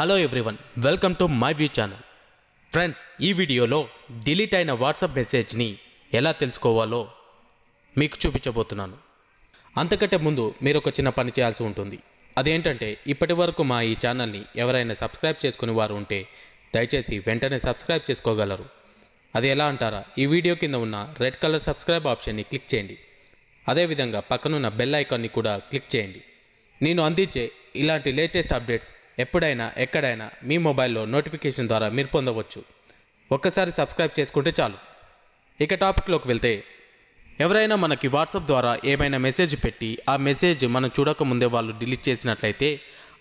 hello everyone welcome to my view channel friends ఈ వీడియోలో delete అయిన వాట్సాప్ మెసేజ్ని ఎలా తెలుసుకోవాలో మీకు చూపించబోతున్నాను అంతకంటే ముందు మీరు ఒక చిన్న పని చేయాల్సి ఉంటుంది అదేంటంటే ఇప్పటి వరకు మా ఈ ఛానల్ని ఎవరైనా సబ్స్క్రైబ్ చేసుకుని వారు ఉంటే దయచేసి వెంటనే సబ్స్క్రైబ్ చేసుకోగలరు అది ఎలా అంటారా ఈ వీడియో కింద ఉన్న రెడ్ కలర్ సబ్స్క్రైబ్ ఆప్షన్ని క్లిక్ చేయండి అదేవిధంగా పక్కనున్న బెల్ ఐకాన్ని కూడా క్లిక్ చేయండి నేను అందించే ఇలాంటి లేటెస్ట్ అప్డేట్స్ ఎప్పుడైనా ఎక్కడైనా మీ మొబైల్లో నోటిఫికేషన్ ద్వారా మీరు పొందవచ్చు ఒక్కసారి సబ్స్క్రైబ్ చేసుకుంటే చాలు ఇక టాపిక్లోకి వెళ్తే ఎవరైనా మనకి వాట్సాప్ ద్వారా ఏమైనా మెసేజ్ పెట్టి ఆ మెసేజ్ మనం చూడకముందే వాళ్ళు డిలీట్ చేసినట్లయితే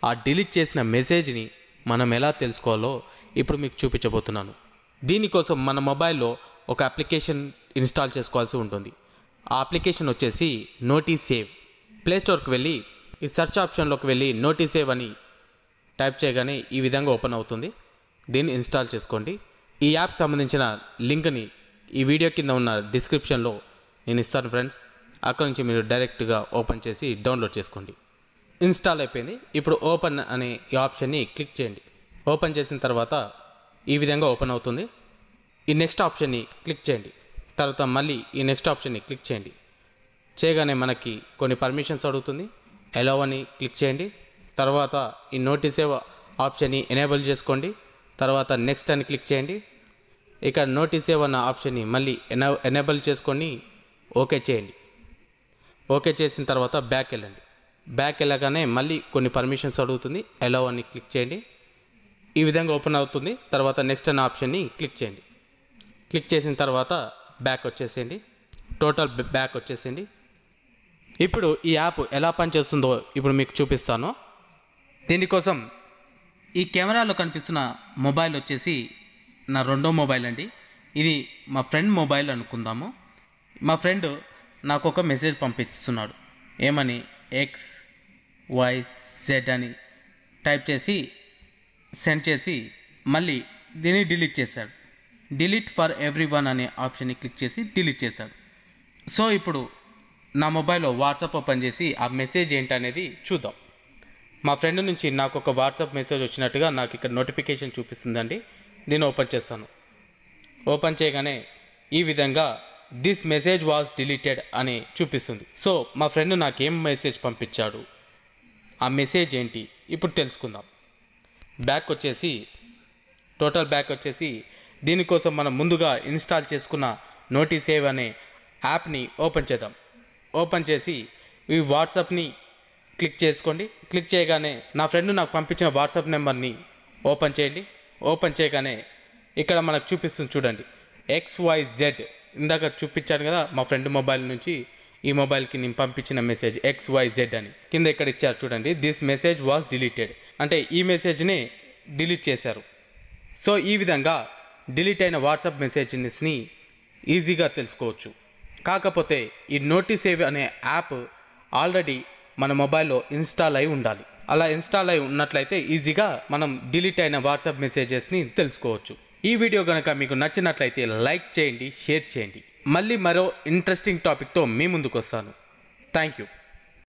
ఆ డిలీట్ చేసిన మెసేజ్ని మనం ఎలా తెలుసుకోవాలో ఇప్పుడు మీకు చూపించబోతున్నాను దీనికోసం మన మొబైల్లో ఒక అప్లికేషన్ ఇన్స్టాల్ చేసుకోవాల్సి ఉంటుంది ఆ అప్లికేషన్ వచ్చేసి నోటీస్ సేవ్ ప్లేస్టోర్కి వెళ్ళి ఈ సెర్చ్ ఆప్షన్లోకి వెళ్ళి నోటీస్ సేవ్ అని టైప్ చేయగానే ఈ విధంగా ఓపెన్ అవుతుంది దీన్ని ఇన్స్టాల్ చేసుకోండి ఈ యాప్ సంబంధించిన లింక్ని ఈ వీడియో కింద ఉన్న డిస్క్రిప్షన్లో నేను ఇస్తాను ఫ్రెండ్స్ అక్కడ నుంచి మీరు డైరెక్ట్గా ఓపెన్ చేసి డౌన్లోడ్ చేసుకోండి ఇన్స్టాల్ అయిపోయింది ఇప్పుడు ఓపెన్ అనే ఈ ఆప్షన్ని క్లిక్ చేయండి ఓపెన్ చేసిన తర్వాత ఈ విధంగా ఓపెన్ అవుతుంది ఈ నెక్స్ట్ ఆప్షన్ని క్లిక్ చేయండి తర్వాత మళ్ళీ ఈ నెక్స్ట్ ఆప్షన్ని క్లిక్ చేయండి చేయగానే మనకి కొన్ని పర్మిషన్స్ అడుగుతుంది ఎలా అని క్లిక్ చేయండి తర్వాత ఈ నోటీస్ సేవ్ ఆప్షన్ని ఎనేబుల్ చేసుకోండి తర్వాత నెక్స్ట్ అని క్లిక్ చేయండి ఇక్కడ నోటీస్ సేవ్ అన్న ఆప్షన్ని మళ్ళీ ఎనేబుల్ చేసుకొని ఓకే చేయండి ఓకే చేసిన తర్వాత బ్యాక్ వెళ్ళండి బ్యాక్ వెళ్ళగానే మళ్ళీ కొన్ని పర్మిషన్స్ అడుగుతుంది ఎలో అని క్లిక్ చేయండి ఈ విధంగా ఓపెన్ అవుతుంది తర్వాత నెక్స్ట్ అన్న ఆప్షన్ని క్లిక్ చేయండి క్లిక్ చేసిన తర్వాత బ్యాక్ వచ్చేసేయండి టోటల్ బ్యాక్ వచ్చేసేయండి ఇప్పుడు ఈ యాప్ ఎలా పనిచేస్తుందో ఇప్పుడు మీకు చూపిస్తాను దీనికోసం ఈ కెమెరాలో కనిపిస్తున్న మొబైల్ వచ్చేసి నా రెండో మొబైల్ అండి ఇది మా ఫ్రెండ్ మొబైల్ అనుకుందాము మా ఫ్రెండ్ నాకు ఒక మెసేజ్ పంపిస్తున్నాడు ఏమని ఎక్స్ వై జెడ్ అని టైప్ చేసి సెండ్ చేసి మళ్ళీ దీన్ని డిలీట్ చేశాడు డిలీట్ ఫర్ ఎవ్రీ వన్ అనే ఆప్షన్ని క్లిక్ చేసి డిలీట్ చేశాడు సో ఇప్పుడు నా మొబైల్లో వాట్సాప్ ఓపెన్ చేసి ఆ మెసేజ్ ఏంటనేది చూద్దాం మా ఫ్రెండ్ నుంచి నాకు ఒక వాట్సాప్ మెసేజ్ వచ్చినట్టుగా నాకు ఇక్కడ నోటిఫికేషన్ చూపిస్తుందండి దీన్ని ఓపెన్ చేస్తాను ఓపెన్ చేయగానే ఈ విధంగా దిస్ మెసేజ్ వాజ్ డిలీటెడ్ అని చూపిస్తుంది సో మా ఫ్రెండ్ నాకేం మెసేజ్ పంపించాడు ఆ మెసేజ్ ఏంటి ఇప్పుడు తెలుసుకుందాం బ్యాక్ వచ్చేసి టోటల్ బ్యాక్ వచ్చేసి దీనికోసం మనం ముందుగా ఇన్స్టాల్ చేసుకున్న నోటీసేవ్ అనే యాప్ని ఓపెన్ చేద్దాం ఓపెన్ చేసి ఈ వాట్సాప్ని క్లిక్ చేసుకోండి క్లిక్ చేయగానే నా ఫ్రెండ్ నాకు పంపించిన వాట్సాప్ నెంబర్ని ఓపెన్ చేయండి ఓపెన్ చేయగానే ఇక్కడ మనకు చూపిస్తుంది చూడండి ఎక్స్ వై జెడ్ ఇందాక చూపించాను కదా మా ఫ్రెండ్ మొబైల్ నుంచి ఈ మొబైల్కి నేను పంపించిన మెసేజ్ ఎక్స్ వై జెడ్ అని కింద ఇక్కడ ఇచ్చారు చూడండి దిస్ మెసేజ్ వాజ్ డిలీటెడ్ అంటే ఈ మెసేజ్ని డిలీట్ చేశారు సో ఈ విధంగా డిలీట్ అయిన వాట్సాప్ మెసేజెస్ని ఈజీగా తెలుసుకోవచ్చు కాకపోతే ఈ నోటీస్ సేవ్ అనే యాప్ ఆల్రెడీ మన మొబైల్లో ఇన్స్టాల్ అయి ఉండాలి అలా ఇన్స్టాల్ అయి ఉన్నట్లయితే ఈజీగా మనం డిలీట్ అయిన వాట్సాప్ మెసేజెస్ని తెలుసుకోవచ్చు ఈ వీడియో కనుక మీకు నచ్చినట్లయితే లైక్ చేయండి షేర్ చేయండి మళ్ళీ మరో ఇంట్రెస్టింగ్ టాపిక్తో మీ ముందుకు వస్తాను థ్యాంక్ యూ